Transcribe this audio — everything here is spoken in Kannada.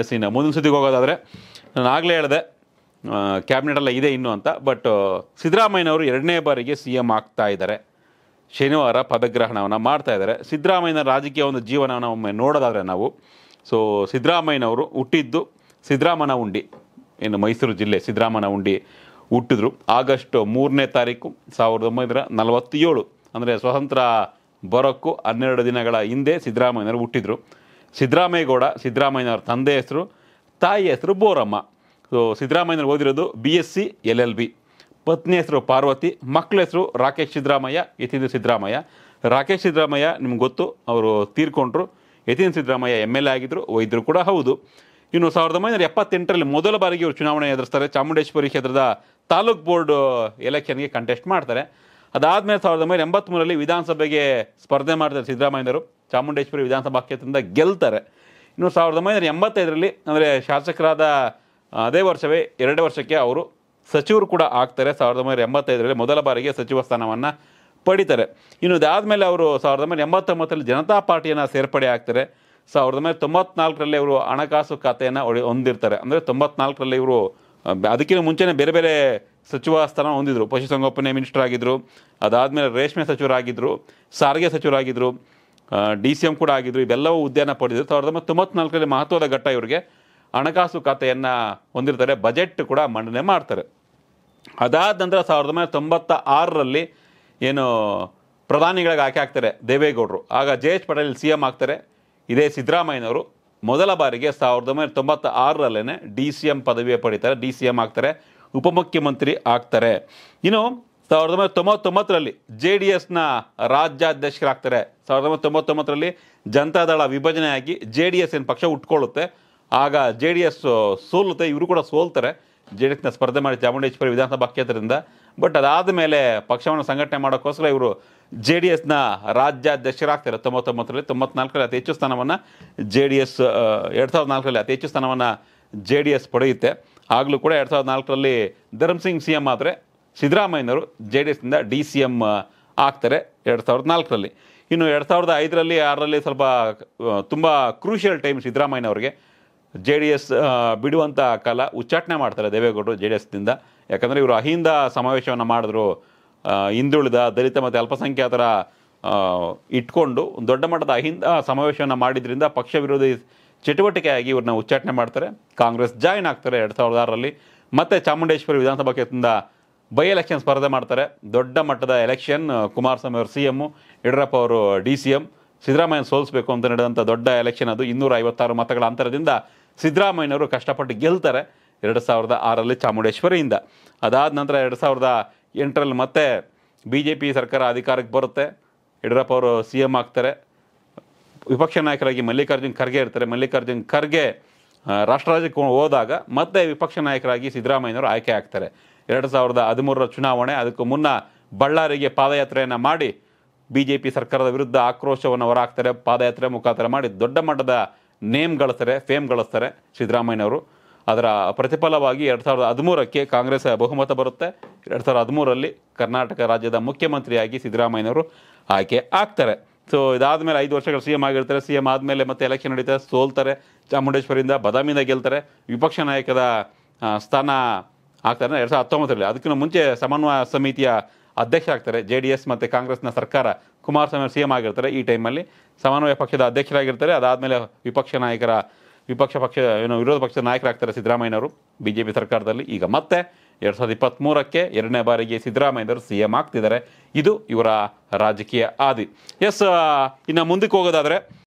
ಎಸ್ ಇನ್ನು ಮುಂದಿನ ಸುದ್ದಿಗೆ ಹೋಗೋದಾದರೆ ನಾನು ಆಗಲೇ ಹೇಳಿದೆ ಕ್ಯಾಬಿನೆಟೆಲ್ಲ ಇದೆ ಇನ್ನು ಅಂತ ಬಟ್ ಸಿದ್ದರಾಮಯ್ಯನವರು ಎರಡನೇ ಬಾರಿಗೆ ಸಿ ಎಂ ಆಗ್ತಾ ಇದ್ದಾರೆ ಶನಿವಾರ ಪದಗ್ರಹಣವನ್ನು ಮಾಡ್ತಾ ಇದ್ದಾರೆ ಸಿದ್ದರಾಮಯ್ಯನ ರಾಜಕೀಯ ಒಂದು ಜೀವನವನ್ನು ಒಮ್ಮೆ ನೋಡೋದಾದರೆ ನಾವು ಸೊ ಸಿದ್ದರಾಮಯ್ಯನವರು ಹುಟ್ಟಿದ್ದು ಸಿದ್ದರಾಮನ ಉಂಡಿ ಇನ್ನು ಮೈಸೂರು ಜಿಲ್ಲೆ ಸಿದ್ದರಾಮನ ಉಂಡಿ ಹುಟ್ಟಿದ್ರು ಆಗಸ್ಟ್ ಮೂರನೇ ತಾರೀಕು ಸಾವಿರದ ಒಂಬೈನೂರ ನಲವತ್ತೇಳು ಅಂದರೆ ಸ್ವತಂತ್ರ ಬರೋಕ್ಕೂ ಹನ್ನೆರಡು ದಿನಗಳ ಹಿಂದೆ ಸಿದ್ದರಾಮಯ್ಯನವರು ಹುಟ್ಟಿದ್ರು ಸಿದ್ದರಾಮಯ್ಯಗೌಡ ಸಿದ್ದರಾಮಯ್ಯನವರ ತಂದೆ ಹೆಸರು ತಾಯಿ ಹೆಸರು ಬೋರಮ್ಮ ಸೊ ಸಿದ್ದರಾಮಯ್ಯನವರು ಓದಿರೋದು B S C L L B ಪತ್ನಿ ಹೆಸರು ಪಾರ್ವತಿ ಮಕ್ಕಳ ಹೆಸರು ರಾಕೇಶ್ ಸಿದ್ದರಾಮಯ್ಯ ಯತೀಂದ್ರ ಸಿದ್ದರಾಮಯ್ಯ ರಾಕೇಶ್ ಸಿದ್ದರಾಮಯ್ಯ ನಿಮ್ಗೆ ಗೊತ್ತು ಅವರು ತೀರ್ಕೊಂಡ್ರು Yathindra Siddaramaiah M L A ಆಗಿದ್ದರು ಒಯ್ದರು ಕೂಡ ಹೌದು ಇನ್ನು ಸಾವಿರದ ಒಂಬೈನೂರ ಎಪ್ಪತ್ತೆಂಟರಲ್ಲಿ ಮೊದಲ ಬಾರಿಗೆ ಇವರು ಚುನಾವಣೆ ಎದುರಿಸ್ತಾರೆ ಚಾಮುಂಡೇಶ್ವರಿ ಕ್ಷೇತ್ರದ ತಾಲೂಕ್ ಬೋರ್ಡ್ ಎಲೆಕ್ಷನ್ಗೆ ಕಂಟೆಸ್ಟ್ ಮಾಡ್ತಾರೆ ಅದಾದಮೇಲೆ ಸಾವಿರದ ಒಂಬೈನೂರ ಎಂಬತ್ತ್ಮೂರಲ್ಲಿ ವಿಧಾನಸಭೆಗೆ ಸ್ಪರ್ಧೆ ಮಾಡ್ತಾರೆ ಸಿದ್ದರಾಮಯ್ಯನವರು ಚಾಮುಂಡೇಶ್ವರಿ ವಿಧಾನಸಭಾ ಕ್ಷೇತ್ರದಿಂದ ಗೆಲ್ತಾರೆ ಇನ್ನು ಸಾವಿರದ ಒಂಬೈನೂರ ಎಂಬತ್ತೈದರಲ್ಲಿ ಅಂದರೆ ಶಾಸಕರಾದ ಅದೇ ವರ್ಷವೇ ಎರಡು ವರ್ಷಕ್ಕೆ ಅವರು ಸಚಿವರು ಕೂಡ ಆಗ್ತಾರೆ ಸಾವಿರದ ಒಂಬೈನೂರ ಎಂಬತ್ತೈದರಲ್ಲಿ ಮೊದಲ ಬಾರಿಗೆ ಸಚಿವ ಸ್ಥಾನವನ್ನು ಪಡಿತಾರೆ ಇನ್ನು ಇದಾದಮೇಲೆ ಅವರು ಸಾವಿರದ ಒಂಬೈನೂರ ಎಂಬತ್ತೊಂಬತ್ತರಲ್ಲಿ ಜನತಾ ಪಾರ್ಟಿಯನ್ನು ಸೇರ್ಪಡೆ ಆಗ್ತಾರೆ ಸಾವಿರದ ಒಂಬೈನೂರ ತೊಂಬತ್ನಾಲ್ಕರಲ್ಲಿ ಇವರು ಹಣಕಾಸು ಖಾತೆಯನ್ನು ಒಡಿ ಹೊಂದಿರ್ತಾರೆ ಅಂದರೆ ತೊಂಬತ್ನಾಲ್ಕರಲ್ಲಿ ಇವರು ಅದಕ್ಕಿಂತ ಮುಂಚೆನೇ ಬೇರೆ ಬೇರೆ ಸಚಿವ ಸ್ಥಾನ ಹೊಂದಿದ್ರು ಪಶುಸಂಗೋಪನೆ ಮಿನಿಸ್ಟರ್ ಆಗಿದ್ದರು ಅದಾದಮೇಲೆ ರೇಷ್ಮೆ ಸಚಿವರಾಗಿದ್ದರು ಸಾರಿಗೆ ಸಚಿವರಾಗಿದ್ದರು ಡಿ ಸಿ ಎಂ ಕೂಡ ಆಗಿದ್ದರು ಇವೆಲ್ಲವೂ ಉದ್ಯಾನ ಪಡೆದಿದ್ದರು ಸಾವಿರದ ಒಂಬೈನೂರ ತೊಂಬತ್ನಾಲ್ಕರಲ್ಲಿ ಮಹತ್ವದ ಘಟ್ಟ ಇವರಿಗೆ ಹಣಕಾಸು ಖಾತೆಯನ್ನು ಹೊಂದಿರ್ತಾರೆ ಬಜೆಟ್ ಕೂಡ ಮಂಡನೆ ಮಾಡ್ತಾರೆ ಅದಾದ ನಂತರ ಸಾವಿರದ ಒಂಬೈನೂರ ತೊಂಬತ್ತ ಆರರಲ್ಲಿ ಏನು ಪ್ರಧಾನಿಗಳಿಗೆ ಆಕೆ ಹಾಕ್ತಾರೆ ದೇವೇಗೌಡರು ಆಗ J H Patel C M ಆಗ್ತಾರೆ ಇದೇ ಸಿದ್ದರಾಮಯ್ಯನವರು ಮೊದಲ ಬಾರಿಗೆ ಸಾವಿರದ ಒಂಬೈನೂರ ತೊಂಬತ್ತ ಆರರಲ್ಲೇ ಡಿ ಸಿ ಎಂ ಪದವಿ ಪಡೀತಾರೆ ಡಿ ಸಿ ಎಂ ಆಗ್ತಾರೆ ಉಪಮುಖ್ಯಮಂತ್ರಿ ಆಗ್ತಾರೆ ಇನ್ನು ಸಾವಿರದ ಒಂಬೈನೂರ ತೊಂಬತ್ತೊಂಬತ್ತರಲ್ಲಿ ಜೆ ಡಿ ಎಸ್ನ ರಾಜ್ಯಾಧ್ಯಕ್ಷರಾಗ್ತಾರೆ ಸಾವಿರದ ಒಂಬೈನೂರ ತೊಂಬತ್ತೊಂಬತ್ತರಲ್ಲಿ ಜನತಾದಳ ವಿಭಜನೆಯಾಗಿ ಜೆ ಡಿ ಎಸ್ ಏನು ಪಕ್ಷ ಉಟ್ಕೊಳ್ಳುತ್ತೆ ಆಗ ಜೆ ಡಿ ಎಸ್ ಸೋಲುತ್ತೆ ಇವರು ಕೂಡ ಸೋಲ್ತಾರೆ ಜೆ ಡಿ ಎಸ್ನ ಸ್ಪರ್ಧೆ ಮಾಡಿ ಚಾಮುಂಡೇಶ್ವರಿ ವಿಧಾನಸಭಾ ಕ್ಷೇತ್ರದಿಂದ ಬಟ್ ಅದಾದ ಮೇಲೆ ಪಕ್ಷವನ್ನು ಸಂಘಟನೆ ಮಾಡೋಕ್ಕೋಸ್ಕರ ಇವರು ಜೆ ಡಿ ಎಸ್ನ ರಾಜ್ಯಾಧ್ಯಕ್ಷರಾಗ್ತಾರೆ ತೊಂಬತ್ತೊಂಬತ್ತರಲ್ಲಿ ತೊಂಬತ್ನಾಲ್ಕರಲ್ಲಿ ಅತಿ ಹೆಚ್ಚು ಸ್ಥಾನವನ್ನು ಜೆ ಡಿ ಎಸ್ ಎರಡು ಸಾವಿರದ ನಾಲ್ಕರಲ್ಲಿ ಅತಿ ಹೆಚ್ಚು ಸ್ಥಾನವನ್ನು ಜೆ ಡಿ ಎಸ್ ಪಡೆಯುತ್ತೆ ಆಗಲೂ ಕೂಡ ಎರಡು ಸಾವಿರದ ನಾಲ್ಕರಲ್ಲಿ ಧರ್ಮಸಿಂಗ್ ಸಿ ಎಂ ಆದರೆ ಸಿದ್ದರಾಮಯ್ಯನವರು ಜೆ ಡಿ ಎಸ್ನಿಂದ ಡಿ ಸಿ ಎಮ್ ಆಗ್ತಾರೆ ಎರಡು ಸಾವಿರದ ನಾಲ್ಕರಲ್ಲಿ ಇನ್ನು ಎರಡು ಸಾವಿರದ ಐದರಲ್ಲಿ ಆರರಲ್ಲಿ ಸ್ವಲ್ಪ ತುಂಬ ಕ್ರೂಷಿಯಲ್ ಟೈಮ್ ಸಿದ್ದರಾಮಯ್ಯನವ್ರಿಗೆ ಜೆ ಡಿ ಎಸ್ ಬಿಡುವಂಥ ಕಾಲ ಉಚ್ಚಾಟನೆ ಮಾಡ್ತಾರೆ ದೇವೇಗೌಡರು ಜೆ ಡಿ ಎಸ್ನಿಂದ ಯಾಕಂದರೆ ಇವರು ಅಹಿಂದ ಸಮಾವೇಶವನ್ನು ಮಾಡಿದ್ರು ಹಿಂದುಳಿದ ದಲಿತ ಮತ್ತು ಅಲ್ಪಸಂಖ್ಯಾತರ ಇಟ್ಕೊಂಡು ದೊಡ್ಡ ಮಟ್ಟದ ಅಹಿಂದ ಸಮಾವೇಶವನ್ನು ಮಾಡಿದ್ರಿಂದ ಪಕ್ಷ ವಿರೋಧಿ ಚಟುವಟಿಕೆಯಾಗಿ ಇವ್ರನ್ನ ಉಚ್ಚಾಟನೆ ಮಾಡ್ತಾರೆ ಕಾಂಗ್ರೆಸ್ ಜಾಯಿನ್ ಆಗ್ತಾರೆ ಎರಡು ಸಾವಿರದ ಆರರಲ್ಲಿ ಮತ್ತು ಚಾಮುಂಡೇಶ್ವರಿ ವಿಧಾನಸಭಾ ಕ್ಷೇತ್ರದಿಂದ ಬೈ ಎಲೆಕ್ಷನ್ ಸ್ಪರ್ಧೆ ಮಾಡ್ತಾರೆ ದೊಡ್ಡ ಮಟ್ಟದ ಎಲೆಕ್ಷನ್ ಕುಮಾರಸ್ವಾಮಿ ಅವರು ಸಿ ಎಮ್ಮು ಯಡಿಯೂರಪ್ಪ ಅವರು ಡಿ ಸಿ ಎಂ ಸಿದ್ದರಾಮಯ್ಯ ಸೋಲಿಸಬೇಕು ಅಂತ ನಡೆದಂಥ ದೊಡ್ಡ ಎಲೆಕ್ಷನ್ ಅದು ಇನ್ನೂರ ಐವತ್ತಾರು ಮತಗಳ ಅಂತರದಿಂದ ಸಿದ್ದರಾಮಯ್ಯನವರು ಕಷ್ಟಪಟ್ಟು ಗೆಲ್ತಾರೆ ಎರಡು ಸಾವಿರದ ಆರಲ್ಲಿ ಚಾಮುಂಡೇಶ್ವರಿಯಿಂದ ಅದಾದ ನಂತರ ಎರಡು ಸಾವಿರದ ಎಂಟರಲ್ಲಿ ಮತ್ತೆ ಬಿ ಜೆ ಪಿ ಸರ್ಕಾರ ಅಧಿಕಾರಕ್ಕೆ ಬರುತ್ತೆ ಯಡಿಯೂರಪ್ಪ ಅವರು ಸಿ ಎಮ್ ಆಗ್ತಾರೆ ವಿಪಕ್ಷ ನಾಯಕರಾಗಿ ಮಲ್ಲಿಕಾರ್ಜುನ್ ಖರ್ಗೆ ಇರ್ತಾರೆ ಮಲ್ಲಿಕಾರ್ಜುನ್ ಖರ್ಗೆ ರಾಷ್ಟ್ರ ಹೋದಾಗ ಮತ್ತೆ ವಿಪಕ್ಷ ನಾಯಕರಾಗಿ ಸಿದ್ದರಾಮಯ್ಯನವರು ಆಯ್ಕೆ ಆಗ್ತಾರೆ ಎರಡು ಸಾವಿರದ ಹದಿಮೂರರ ಚುನಾವಣೆ ಅದಕ್ಕೂ ಮುನ್ನ ಬಳ್ಳಾರಿಗೆ ಪಾದಯಾತ್ರೆಯನ್ನು ಮಾಡಿ ಬಿ ಜೆ ಪಿ ಸರ್ಕಾರದ ವಿರುದ್ಧ ಆಕ್ರೋಶವನ್ನು ಹೊರಹಾಕ್ತಾರೆ ಪಾದಯಾತ್ರೆ ಮುಖಾಂತರ ಮಾಡಿ ದೊಡ್ಡ ಮಟ್ಟದ ನೇಮ್ ಗಳಿಸ್ತಾರೆ ಫೇಮ್ ಗಳಿಸ್ತಾರೆ ಸಿದ್ದರಾಮಯ್ಯನವರು ಅದರ ಪ್ರತಿಫಲವಾಗಿ ಎರಡು ಸಾವಿರದ ಹದಿಮೂರಕ್ಕೆ ಕಾಂಗ್ರೆಸ್ ಬಹುಮತ ಬರುತ್ತೆ ಎರಡು ಸಾವಿರದ ಹದಿಮೂರಲ್ಲಿ ಕರ್ನಾಟಕ ರಾಜ್ಯದ ಮುಖ್ಯಮಂತ್ರಿಯಾಗಿ ಸಿದ್ದರಾಮಯ್ಯನವರು ಆಯ್ಕೆ ಆಗ್ತಾರೆ ಸೊ ಇದಾದಮೇಲೆ ಐದು ವರ್ಷಗಳು ಸಿ ಎಂ ಆಗಿರ್ತಾರೆ ಸಿ ಎಂ ಆದಮೇಲೆ ಮತ್ತೆ ಎಲೆಕ್ಷನ್ ನಡೀತಾರೆ ಸೋಲ್ತಾರೆ ಚಾಮುಂಡೇಶ್ವರಿಂದ ಬದಾಮಿಯಿಂದ ಗೆಲ್ತಾರೆ ವಿಪಕ್ಷ ನಾಯಕದ ಸ್ಥಾನ ಆಗ್ತಾರೆ ಎರಡು ಸಾವಿರದ ಹತ್ತೊಂಬತ್ತರಲ್ಲಿ ಅದಕ್ಕಿಂತ ಮುಂಚೆ ಸಮನ್ವಯ ಸಮಿತಿಯ ಅಧ್ಯಕ್ಷ ಆಗ್ತಾರೆ ಜೆ ಡಿ ಎಸ್ ಮತ್ತು ಕಾಂಗ್ರೆಸ್ನ ಸರ್ಕಾರ ಕುಮಾರಸ್ವಾಮಿ ಸಿ ಎಂ ಆಗಿರ್ತಾರೆ ಈ ಟೈಮಲ್ಲಿ ಸಮನ್ವಯ ಪಕ್ಷದ ಅಧ್ಯಕ್ಷರಾಗಿರ್ತಾರೆ ಅದಾದಮೇಲೆ ವಿಪಕ್ಷ ನಾಯಕರ ವಿಪಕ್ಷ ಪಕ್ಷ ಏನು ವಿರೋಧ ಪಕ್ಷದ ನಾಯಕರಾಗ್ತಾರೆ ಸಿದ್ದರಾಮಯ್ಯನವರು ಬಿ ಜೆ ಪಿ ಸರ್ಕಾರದಲ್ಲಿ ಈಗ ಮತ್ತೆ ಎರಡು ಸಾವಿರದ ಇಪ್ಪತ್ತ್ಮೂರಕ್ಕೆ ಎರಡನೇ ಬಾರಿಗೆ ಸಿದ್ದರಾಮಯ್ಯವರು ಸಿ ಎಂ ಆಗ್ತಿದ್ದಾರೆ ಇದು ಇವರ ರಾಜಕೀಯ ಆದಿ ಎಸ್ ಇನ್ನು ಮುಂದಕ್ಕೆ ಹೋಗೋದಾದರೆ